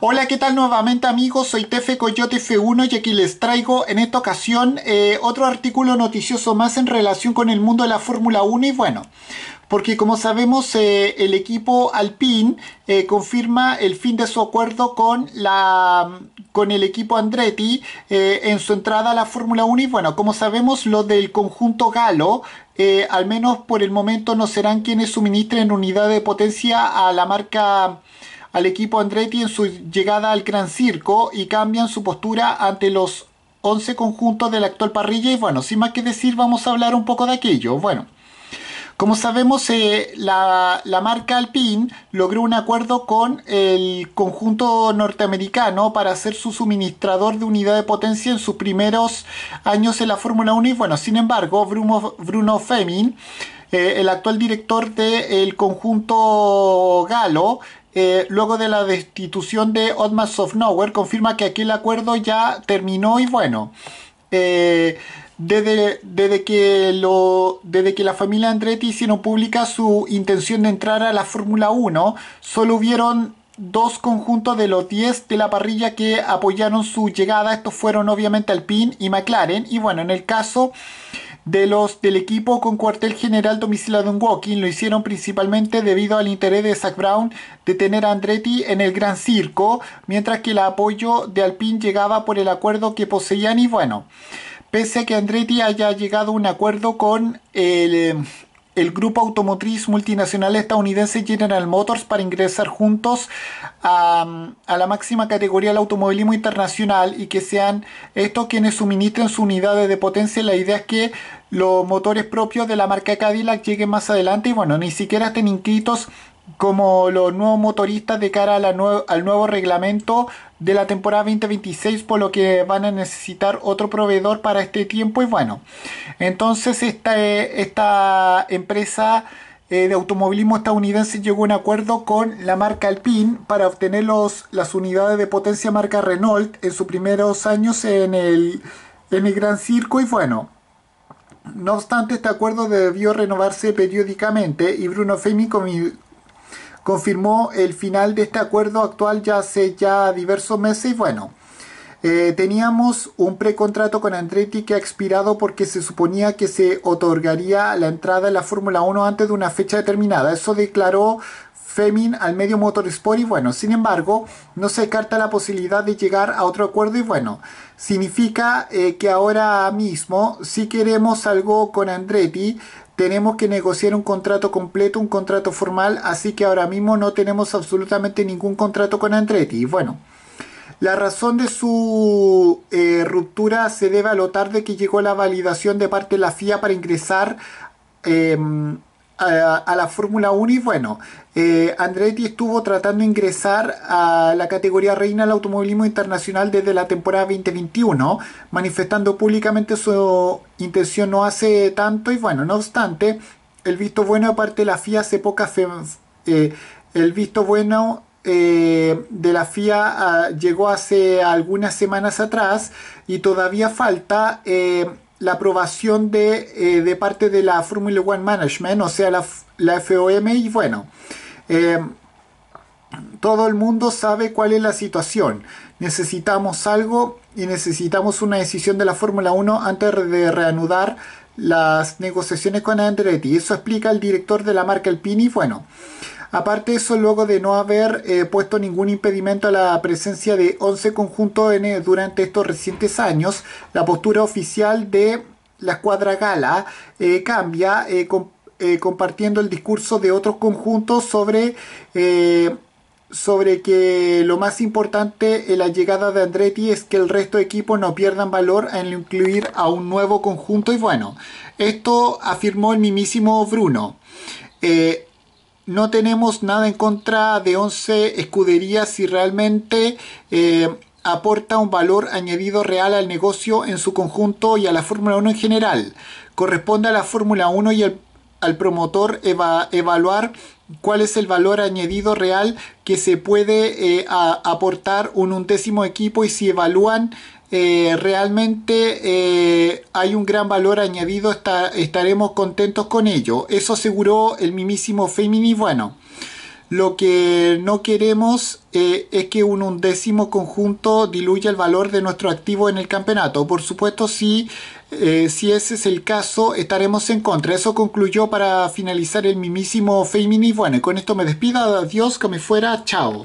Hola, ¿qué tal nuevamente amigos? Soy Tefe Coyote F1 y aquí les traigo en esta ocasión eh, otro artículo noticioso más en relación con el mundo de la Fórmula 1 y bueno, porque como sabemos eh, el equipo Alpine eh, confirma el fin de su acuerdo con, la, con el equipo Andretti en su entrada a la Fórmula 1 y bueno, como sabemos lo del conjunto galo al menos por el momento no serán quienes suministren unidad de potencia a la marca al equipo Andretti en su llegada al Gran Circo y cambian su postura ante los 11 conjuntos de la actual parrilla y bueno, sin más que decir vamos a hablar un poco de aquello. Bueno, como sabemos eh, la, marca Alpine logró un acuerdo con el conjunto norteamericano para ser su suministrador de unidad de potencia en sus primeros años en la Fórmula 1 y bueno, sin embargo Bruno, Bruno Femin eh, el actual director del conjunto galo, eh, luego de la destitución de Otmar Soft Nowhere, confirma que aquel acuerdo ya terminó y bueno. Eh, desde, desde, que lo, desde que la familia Andretti hicieron pública su intención de entrar a la Fórmula 1, solo hubieron dos conjuntos de los 10 de la parrilla que apoyaron su llegada. Estos fueron obviamente Alpine y McLaren. Y bueno, en el caso de los del equipo con cuartel general domiciliado en Walking lo hicieron principalmente debido al interés de Zach Brown de tener a Andretti en el gran circo, mientras que el apoyo de Alpine llegaba por el acuerdo que poseían y bueno, pese a que Andretti haya llegado a un acuerdo con el eh, el grupo automotriz multinacional estadounidense General Motors para ingresar juntos a, la máxima categoría del automovilismo internacional y que sean estos quienes suministren sus unidades de potencia. La idea es que los motores propios de la marca Cadillac lleguen más adelante y bueno, ni siquiera estén inquietos como los nuevos motoristas de cara al nuevo reglamento de la temporada 2026, por lo que van a necesitar otro proveedor para este tiempo. Y bueno, entonces esta, eh, esta empresa eh, de automovilismo estadounidense llegó a un acuerdo con la marca Alpine para obtener las unidades de potencia marca Renault en sus primeros años en el, en el Gran Circo. Y bueno, no obstante, este acuerdo debió renovarse periódicamente y Bruno Femi confirmó el final de este acuerdo actual ya hace ya diversos meses y bueno, eh, teníamos un precontrato con Andretti que ha expirado porque se suponía que se otorgaría la entrada en la Fórmula 1 antes de una fecha determinada. Eso declaró Femin al medio Motorsport y bueno, sin embargo, no se descarta la posibilidad de llegar a otro acuerdo y bueno, significa eh, que ahora mismo si queremos algo con Andretti, tenemos que negociar un contrato completo, un contrato formal, así que ahora mismo no tenemos absolutamente ningún contrato con Andretti. Y bueno, la razón de su eh, ruptura se debe a lo tarde que llegó la validación de parte de la FIA para ingresar em, a, la Fórmula 1 y bueno, eh, Andretti estuvo tratando de ingresar a la categoría reina del automovilismo internacional desde la temporada 2021, manifestando públicamente su intención no hace tanto y bueno, no obstante, el visto bueno aparte de la FIA hace pocas... Eh, el visto bueno eh, de la FIA ah, llegó hace algunas semanas atrás y todavía falta la aprobación eh, de, parte de la Formula One Management, o sea, la, FOM, y bueno, eh, todo el mundo sabe cuál es la situación. Necesitamos algo y necesitamos una decisión de la Fórmula 1 antes de reanudar las negociaciones con Andretti. Eso explica el director de la marca Alpini, bueno. Aparte eso, luego de no haber eh, puesto ningún impedimento a la presencia de 11 conjuntos eh, durante estos recientes años, la postura oficial de la escuadra gala eh, cambia compartiendo el discurso de otros conjuntos sobre sobre que lo más importante en la llegada de Andretti es que el resto de equipos no pierdan valor en incluir a un nuevo conjunto y bueno, esto afirmó el mismísimo Bruno no tenemos nada en contra de 11 escuderías si realmente eh, aporta un valor añadido real al negocio en su conjunto y a la Fórmula 1 en general. Corresponde a la Fórmula 1 y al, promotor evaluar cuál es el valor añadido real que se puede eh, aportar un undécimo equipo y si evalúan eh, realmente eh, hay un gran valor añadido, estaremos contentos con ello. Eso aseguró el mismísimo Femini. Bueno, lo que no queremos eh, es que un undécimo conjunto diluya el valor de nuestro activo en el campeonato. Por supuesto, si, si ese es el caso, estaremos en contra. Eso concluyó para finalizar el mismísimo Femini. Bueno, con esto me despido. Adiós, que me fuera. Chao.